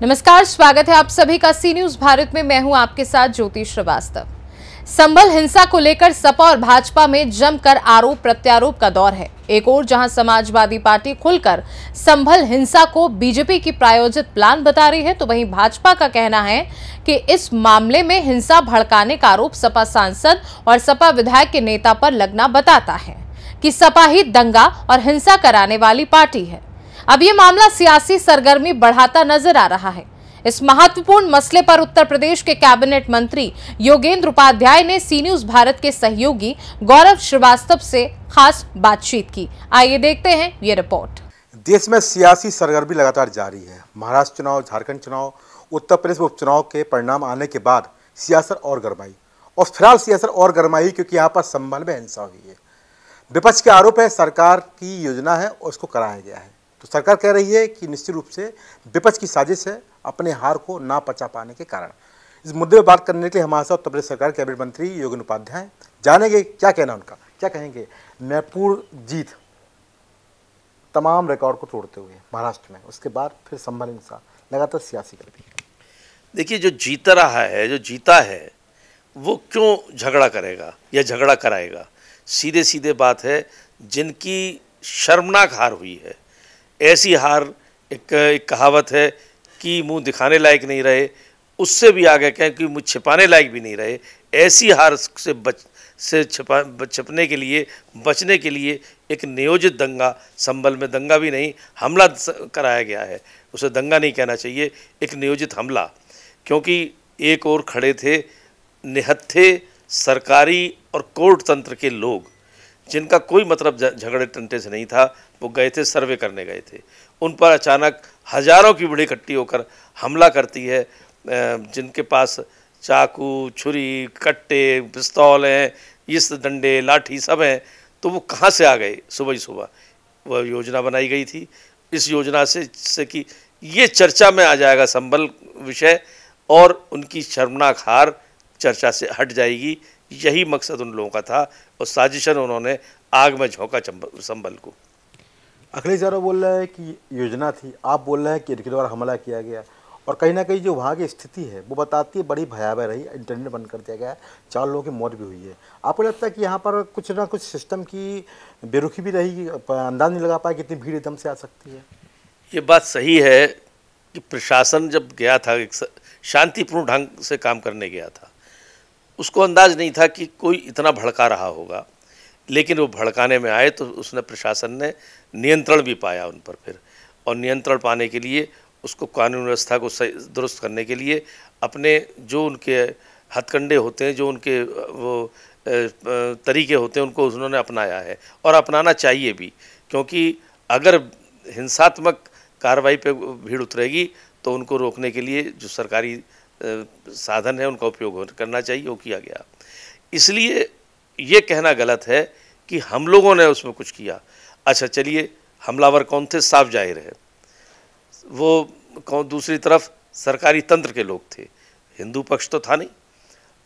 नमस्कार स्वागत है आप सभी का सी न्यूज भारत में मैं हूं आपके साथ ज्योति श्रीवास्तव संभल हिंसा को लेकर सपा और भाजपा में जमकर आरोप प्रत्यारोप का दौर है एक ओर जहां समाजवादी पार्टी खुलकर संभल हिंसा को बीजेपी की प्रायोजित प्लान बता रही है तो वहीं भाजपा का कहना है कि इस मामले में हिंसा भड़काने का आरोप सपा सांसद और सपा विधायक के नेता पर लगना बताता है कि सपा ही दंगा और हिंसा कराने वाली पार्टी है अब ये मामला सियासी सरगर्मी बढ़ाता नजर आ रहा है इस महत्वपूर्ण मसले पर उत्तर प्रदेश के कैबिनेट मंत्री योगेंद्र उपाध्याय ने सी न्यूज भारत के सहयोगी गौरव श्रीवास्तव से खास बातचीत की आइए देखते हैं ये रिपोर्ट देश में सियासी सरगर्मी लगातार जारी है महाराष्ट्र चुनाव झारखंड चुनाव उत्तर प्रदेश उपचुनाव के परिणाम आने के बाद सियासत और गरमाई और फिलहाल सियासत और गरमाई क्योंकि यहाँ पर संभल में हिंसा हुई है विपक्ष के आरोप है सरकार की योजना है और उसको कराया गया है तो सरकार कह रही है कि निश्चित रूप से विपक्ष की साजिश है अपने हार को ना पचा पाने के कारण इस मुद्दे पर बात करने के लिए हमारे साथ उत्तर प्रदेश सरकार कैबिनेट मंत्री योगी उपाध्याय जानेंगे क्या कहना उनका क्या कहेंगे नयपुर जीत तमाम रिकॉर्ड को तोड़ते हुए महाराष्ट्र में उसके बाद फिर संभल हिंसा लगातार सियासी दी देखिए जो जीत रहा है जो जीता है वो क्यों झगड़ा करेगा या झगड़ा कराएगा सीधे सीधे बात है जिनकी शर्मनाक हार हुई है ऐसी हार एक, एक कहावत है कि मुंह दिखाने लायक नहीं रहे उससे भी आगे कहें कि मुझ छिपाने लायक भी नहीं रहे ऐसी हार से बच से छिपा छिपने के लिए बचने के लिए एक नियोजित दंगा संबल में दंगा भी नहीं हमला कराया गया है उसे दंगा नहीं कहना चाहिए एक नियोजित हमला क्योंकि एक और खड़े थे निहत्थे सरकारी और कोर्ट तंत्र के लोग जिनका कोई मतलब झगड़े टंटे से नहीं था वो गए थे सर्वे करने गए थे उन पर अचानक हजारों की बड़ी इकट्ठी होकर हमला करती है जिनके पास चाकू छुरी कट्टे पिस्तौल हैं इस डंडे लाठी सब हैं तो वो कहाँ से आ गए सुबह ही सुबह वह योजना बनाई गई थी इस योजना से जिससे कि ये चर्चा में आ जाएगा संबल विषय और उनकी शर्मनाक हार चर्चा से हट जाएगी यही मकसद उन लोगों का था और साजिशन उन्होंने आग में झोंका संबल को अखिलेश यादव बोल रहे हैं कि योजना थी आप बोल रहे हैं कि इनके द्वारा हमला किया गया और कहीं ना कहीं जो वहाँ की स्थिति है वो बताती है बड़ी भयावह रही इंटरनेट बंद कर दिया गया चार लोगों की मौत भी हुई है आपको लगता है कि यहाँ पर कुछ ना कुछ सिस्टम की बेरुखी भी रही अंदाज नहीं लगा पाया कितनी भीड़ एकदम से आ सकती है ये बात सही है कि प्रशासन जब गया था एक शांतिपूर्ण ढंग से काम करने गया था उसको अंदाज नहीं था कि कोई इतना भड़का रहा होगा लेकिन वो भड़काने में आए तो उसने प्रशासन ने नियंत्रण भी पाया उन पर फिर और नियंत्रण पाने के लिए उसको कानून व्यवस्था को दुरुस्त करने के लिए अपने जो उनके हथकंडे होते हैं जो उनके वो तरीके होते हैं उनको उन्होंने अपनाया है और अपनाना चाहिए भी क्योंकि अगर हिंसात्मक कार्रवाई पे भीड़ उतरेगी तो उनको रोकने के लिए जो सरकारी साधन है उनका उपयोग करना चाहिए वो किया गया इसलिए ये कहना गलत है कि हम लोगों ने उसमें कुछ किया अच्छा चलिए हमलावर कौन थे साफ जाहिर है वो कौन दूसरी तरफ सरकारी तंत्र के लोग थे हिंदू पक्ष तो था नहीं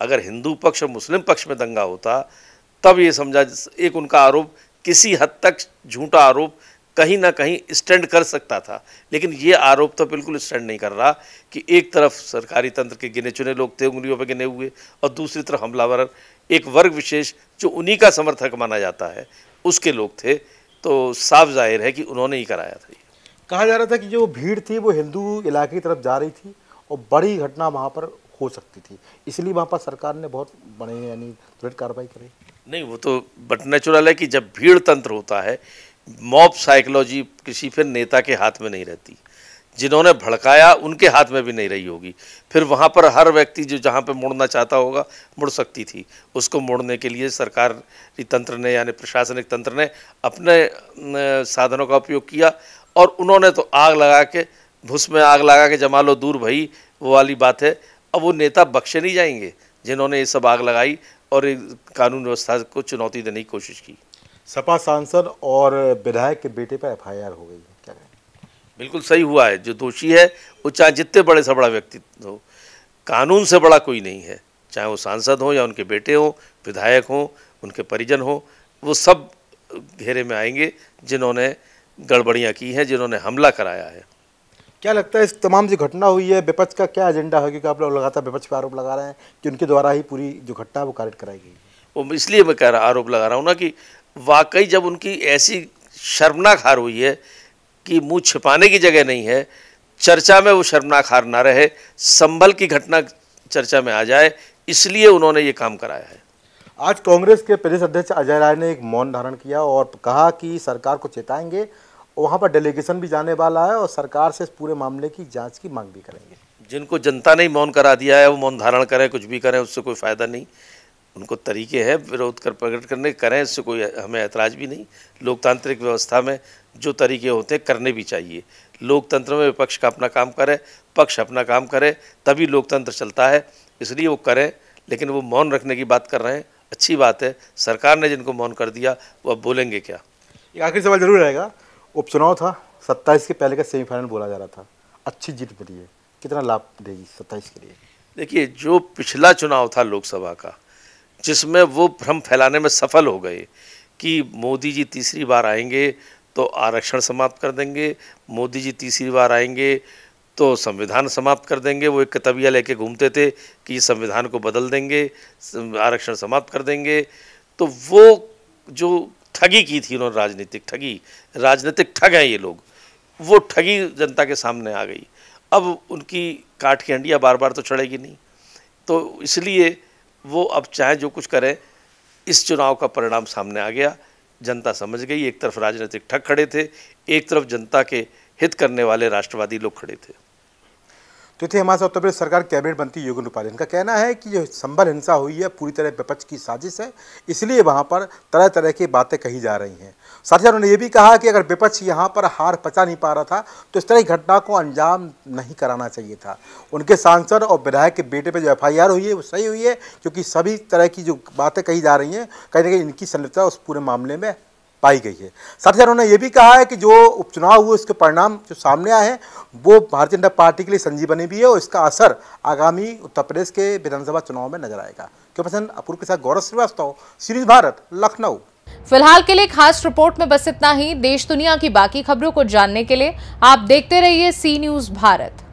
अगर हिंदू पक्ष और मुस्लिम पक्ष में दंगा होता तब ये समझा एक उनका आरोप किसी हद तक झूठा आरोप कहीं ना कहीं स्टैंड कर सकता था लेकिन ये आरोप तो बिल्कुल स्टैंड नहीं कर रहा कि एक तरफ सरकारी तंत्र के गिने चुने लोग थे उंगलियों पर गिने हुए और दूसरी तरफ हमलावर एक वर्ग विशेष जो उन्हीं का समर्थक माना जाता है उसके लोग थे तो साफ जाहिर है कि उन्होंने ही कराया था कहा जा रहा था कि जो भीड़ थी वो हिंदू इलाके की तरफ जा रही थी और बड़ी घटना वहाँ पर हो सकती थी इसलिए वहाँ पर सरकार ने बहुत बड़े यानी दृढ़ कार्रवाई करी नहीं वो तो बट नेचुरल है कि जब भीड़ तंत्र होता है मॉब साइकोलॉजी किसी फिर नेता के हाथ में नहीं रहती जिन्होंने भड़काया उनके हाथ में भी नहीं रही होगी फिर वहाँ पर हर व्यक्ति जो जहाँ पे मुड़ना चाहता होगा मुड़ सकती थी उसको मुड़ने के लिए सरकारी तंत्र ने यानी प्रशासनिक तंत्र ने अपने साधनों का उपयोग किया और उन्होंने तो आग लगा के भूस में आग लगा के जमा लो दूर भई वो वाली बात है अब वो नेता बख्शे नहीं जाएंगे जिन्होंने ये सब आग लगाई और कानून व्यवस्था को चुनौती देने की कोशिश की सपा सांसद और विधायक के बेटे पर एफआईआर हो गई है क्या बिल्कुल सही हुआ है जो दोषी है वो चाहे जितने बड़े से बड़ा व्यक्ति हो कानून से बड़ा कोई नहीं है चाहे वो सांसद हो या उनके बेटे हों विधायक हों उनके परिजन हों वो सब घेरे में आएंगे जिन्होंने गड़बड़ियाँ की हैं जिन्होंने हमला कराया है क्या लगता है इस तमाम जो घटना हुई है विपक्ष का क्या एजेंडा है क्योंकि आप लोग लगातार विपक्ष पर आरोप लगा रहे हैं कि उनके द्वारा ही पूरी जो घटना है वो कार्य कराई गई वो इसलिए मैं कह रहा आरोप लगा रहा हूँ ना कि वाकई जब उनकी ऐसी शर्मनाक हार हुई है कि मुंह छिपाने की जगह नहीं है चर्चा में वो शर्मनाक हार ना रहे संभल की घटना चर्चा में आ जाए इसलिए उन्होंने ये काम कराया है आज कांग्रेस के प्रदेश अध्यक्ष अजय राय ने एक मौन धारण किया और कहा कि सरकार को चेताएंगे वहाँ पर डेलीगेशन भी जाने वाला है और सरकार से इस पूरे मामले की जाँच की मांग भी करेंगे जिनको जनता ने मौन करा दिया है वो मौन धारण करें कुछ भी करें उससे कोई फ़ायदा नहीं उनको तरीके हैं विरोध कर प्रकट करने करें इससे कोई हमें ऐतराज भी नहीं लोकतांत्रिक व्यवस्था में जो तरीके होते हैं करने भी चाहिए लोकतंत्र में विपक्ष का अपना काम करे पक्ष अपना काम करे तभी लोकतंत्र चलता है इसलिए वो करें लेकिन वो मौन रखने की बात कर रहे हैं अच्छी बात है सरकार ने जिनको मौन कर दिया वो अब बोलेंगे क्या एक आखिरी सवाल जरूर रहेगा उपचुनाव था सत्ताईस के पहले का सेमीफाइनल बोला जा रहा था अच्छी जीत मिली है कितना लाभ देगी सत्ताईस के लिए देखिए जो पिछला चुनाव था लोकसभा का जिसमें वो भ्रम फैलाने में सफल हो गए कि मोदी जी तीसरी बार आएंगे तो आरक्षण समाप्त कर देंगे मोदी जी तीसरी बार आएंगे तो संविधान समाप्त कर देंगे वो एक कतबिया लेके घूमते थे कि संविधान को बदल देंगे आरक्षण समाप्त कर देंगे तो वो जो ठगी की थी उन्होंने राजनीतिक ठगी राजनीतिक ठग हैं ये लोग वो ठगी जनता के सामने आ गई अब उनकी काठ की हंडिया बार बार तो चढ़ेगी नहीं तो इसलिए वो अब चाहे जो कुछ करें इस चुनाव का परिणाम सामने आ गया जनता समझ गई एक तरफ राजनीतिक ठग खड़े थे एक तरफ जनता के हित करने वाले राष्ट्रवादी लोग खड़े थे क्योंकि तो हमारे साथ उत्तर तो प्रदेश सरकार कैबिनेट बनती है योगी रूपाल इनका कहना है कि जो संबल हिंसा हुई है पूरी तरह विपक्ष की साजिश है इसलिए वहाँ पर तरह तरह की बातें कही जा रही हैं साथ ही उन्होंने ये भी कहा कि अगर विपक्ष यहाँ पर हार पचा नहीं पा रहा था तो इस तरह की घटना को अंजाम नहीं कराना चाहिए था उनके सांसद और विधायक के बेटे पर जो एफ हुई है वो सही हुई है क्योंकि सभी तरह की जो बातें कही जा रही हैं कहीं ना कहीं इनकी संलिप्तता उस पूरे मामले में पाई गई है साथ ही साथ उन्होंने ये भी कहा है कि जो उपचुनाव हुए उसके परिणाम जो सामने आए हैं वो भारतीय जनता पार्टी के लिए संजीवनी भी है और इसका असर आगामी उत्तर प्रदेश के विधानसभा चुनाव में नजर आएगा क्यों पसंद अपूर्व के साथ गौरव श्रीवास्तव सीरीज भारत लखनऊ फिलहाल के लिए खास रिपोर्ट में बस इतना ही देश दुनिया की बाकी खबरों को जानने के लिए आप देखते रहिए सी न्यूज भारत